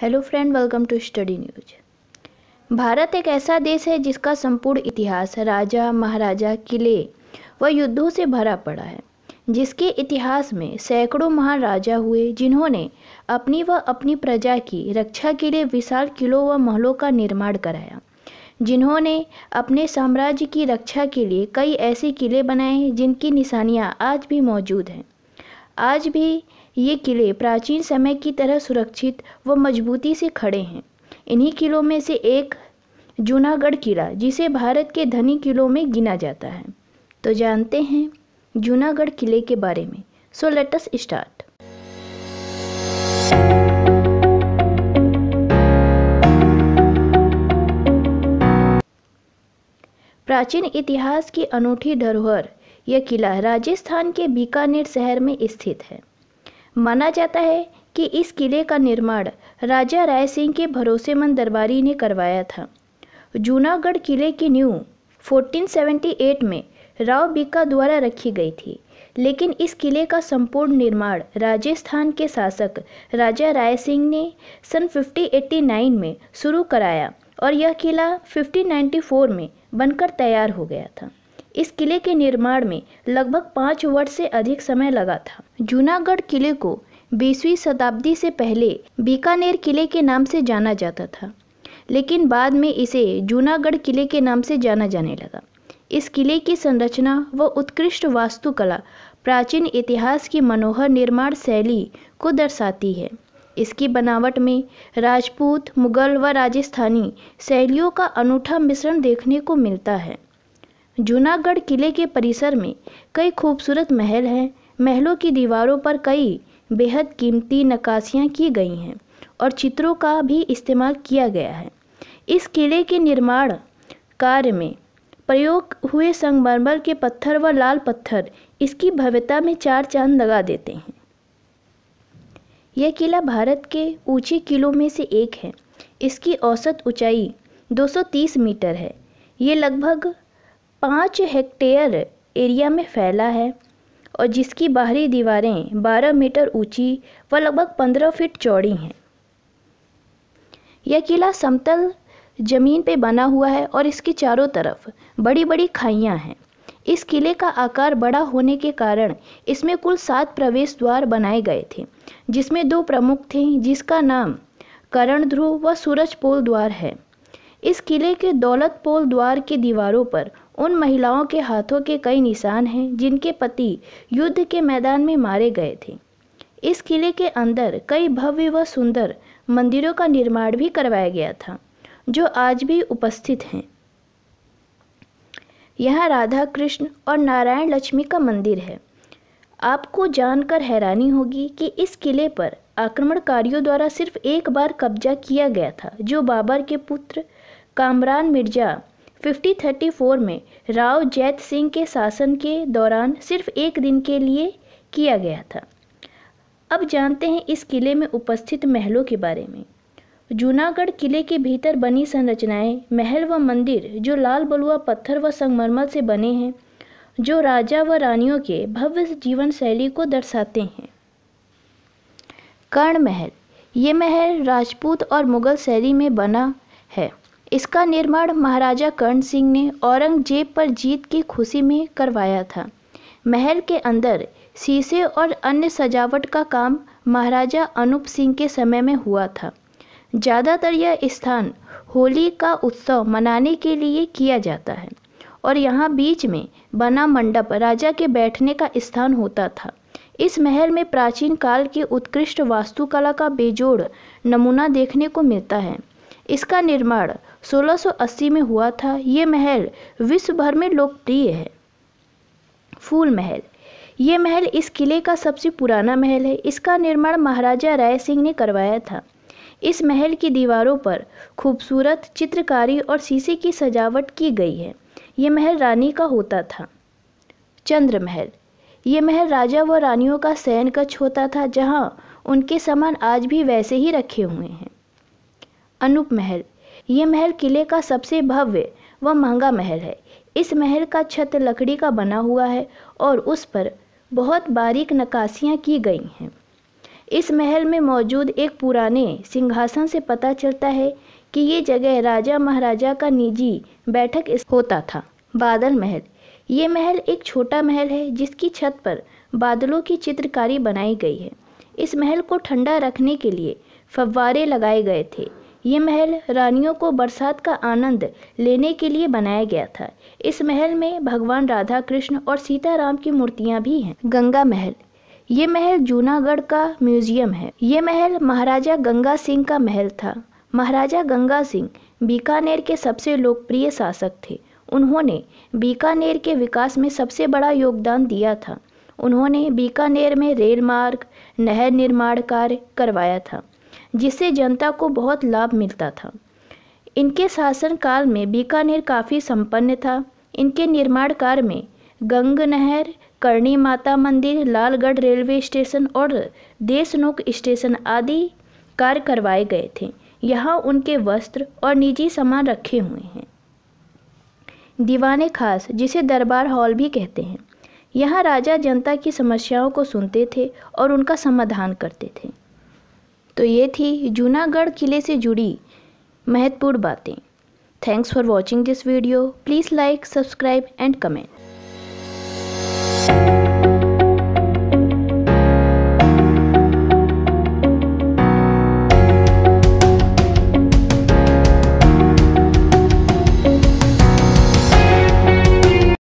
hello friend welcome to study news Bharat एक ऐसा देश है जिसका संपूर्ण इतिहास राजा महाराजा किले व युद्धों से भरा पड़ा है जिसके इतिहास में सैकड़ों महाराजा हुए जिन्होंने अपनी व अपनी प्रजा की रक्षा के लिए विशाल किलों व महलों का निर्माण कराया जिन्होंने अपने साम्राज्य की रक्षा के लिए कई ऐसे किले बनाए जिनकी निशानियाँ आज भी मौजूद हैं आज भी ये किले प्राचीन समय की तरह सुरक्षित व मजबूती से खड़े हैं इन्हीं किलों में से एक जूनागढ़ किला जिसे भारत के धनी किलों में गिना जाता है तो जानते हैं जूनागढ़ किले के बारे में सो लेट अस स्टार्ट प्राचीन इतिहास की अनूठी धरोहर यह किला राजस्थान के बीकानेर शहर में स्थित है माना जाता है कि इस किले का निर्माण राजा राय सिंह के भरोसेमंद दरबारी ने करवाया था जूनागढ़ किले की न्यू 1478 में राव बिका द्वारा रखी गई थी लेकिन इस किले का संपूर्ण निर्माण राजस्थान के शासक राजा राय सिंह ने सन 1589 में शुरू कराया और यह किला 1594 में बनकर तैयार हो गया था इस किले के निर्माण में लगभग पाँच वर्ष से अधिक समय लगा था जूनागढ़ किले को बीसवीं शताब्दी से पहले बीकानेर किले के नाम से जाना जाता था लेकिन बाद में इसे जूनागढ़ किले के नाम से जाना जाने लगा इस किले की संरचना व उत्कृष्ट वास्तुकला प्राचीन इतिहास की मनोहर निर्माण शैली को दर्शाती है इसकी बनावट में राजपूत मुगल व राजस्थानी शैलियों का अनूठा मिश्रण देखने को मिलता है जूनागढ़ किले के परिसर में कई खूबसूरत महल हैं महलों की दीवारों पर कई बेहद कीमती नक्काशियाँ की गई हैं और चित्रों का भी इस्तेमाल किया गया है इस किले के निर्माण कार्य में प्रयोग हुए संगमरमर के पत्थर व लाल पत्थर इसकी भव्यता में चार चांद लगा देते हैं यह किला भारत के ऊंचे किलों में से एक है इसकी औसत ऊंचाई 230 मीटर है ये लगभग पाँच हेक्टेयर एरिया में फैला है और जिसकी बाहरी दीवारें 12 मीटर ऊंची व लगभग 15 फीट चौड़ी हैं यह किला समतल जमीन पर बना हुआ है और इसके चारों तरफ बड़ी बड़ी खाइयाँ हैं इस किले का आकार बड़ा होने के कारण इसमें कुल सात प्रवेश द्वार बनाए गए थे जिसमें दो प्रमुख थे जिसका नाम करण ध्रुव व सूरज पोल द्वार है इस किले के दौलत पोल द्वार की दीवारों पर उन महिलाओं के हाथों के कई निशान हैं जिनके पति युद्ध के मैदान में मारे गए थे इस किले के अंदर कई भव्य व सुंदर मंदिरों का निर्माण भी करवाया गया था जो आज भी उपस्थित हैं यहाँ राधा कृष्ण और नारायण लक्ष्मी का मंदिर है आपको जानकर हैरानी होगी कि इस किले पर आक्रमणकारियों द्वारा सिर्फ एक बार कब्जा किया गया था जो बाबर के पुत्र कामरान मिर्जा 1534 में राव जैत सिंह के शासन के दौरान सिर्फ एक दिन के लिए किया गया था अब जानते हैं इस किले में उपस्थित महलों के बारे में जूनागढ़ किले के भीतर बनी संरचनाएं महल व मंदिर जो लाल बलुआ पत्थर व संगमरमर से बने हैं जो राजा व रानियों के भव्य जीवन शैली को दर्शाते हैं कर्ण महल ये महल राजपूत और मुगल शैली में बना है इसका निर्माण महाराजा कर्ण सिंह ने औरंगजेब पर जीत की खुशी में करवाया था महल के अंदर शीशे और अन्य सजावट का काम महाराजा अनूप सिंह के समय में हुआ था ज़्यादातर यह स्थान होली का उत्सव मनाने के लिए किया जाता है और यहाँ बीच में बना मंडप राजा के बैठने का स्थान होता था इस महल में प्राचीन काल की उत्कृष्ट वास्तुकला का बेजोड़ नमूना देखने को मिलता है इसका निर्माण 1680 में हुआ था ये महल विश्व भर में लोकप्रिय है फूल महल ये महल इस किले का सबसे पुराना महल है इसका निर्माण महाराजा राय सिंह ने करवाया था इस महल की दीवारों पर खूबसूरत चित्रकारी और शीशे की सजावट की गई है ये महल रानी का होता था चंद्र महल ये महल राजा व रानियों का शयन कक्ष होता था जहाँ उनके सामान आज भी वैसे ही रखे हुए हैं अनूप महल ये महल किले का सबसे भव्य व महंगा महल है इस महल का छत लकड़ी का बना हुआ है और उस पर बहुत बारीक नक्काशियाँ की गई हैं इस महल में मौजूद एक पुराने सिंहासन से पता चलता है कि ये जगह राजा महाराजा का निजी बैठक होता था बादल महल ये महल एक छोटा महल है जिसकी छत पर बादलों की चित्रकारी बनाई गई है इस महल को ठंडा रखने के लिए फव्वारे लगाए गए थे ये महल रानियों को बरसात का आनंद लेने के लिए बनाया गया था इस महल में भगवान राधा कृष्ण और सीताराम की मूर्तियाँ भी हैं गंगा महल ये महल जूनागढ़ का म्यूजियम है ये महल महाराजा गंगा सिंह का महल था महाराजा गंगा सिंह बीकानेर के सबसे लोकप्रिय शासक थे उन्होंने बीकानेर के विकास में सबसे बड़ा योगदान दिया था उन्होंने बीकानेर में रेल मार्ग नहर निर्माण कार्य करवाया था जिससे जनता को बहुत लाभ मिलता था इनके शासनकाल में बीकानेर काफ़ी संपन्न था इनके निर्माण कार्य में गंग नहर करणी माता मंदिर लालगढ़ रेलवे स्टेशन और देशनोक स्टेशन आदि कार्य करवाए गए थे यहाँ उनके वस्त्र और निजी सामान रखे हुए हैं दीवाने खास जिसे दरबार हॉल भी कहते हैं यहाँ राजा जनता की समस्याओं को सुनते थे और उनका समाधान करते थे तो ये थी जूनागढ़ किले से जुड़ी महत्वपूर्ण बातें thanks for watching this video please like subscribe and comment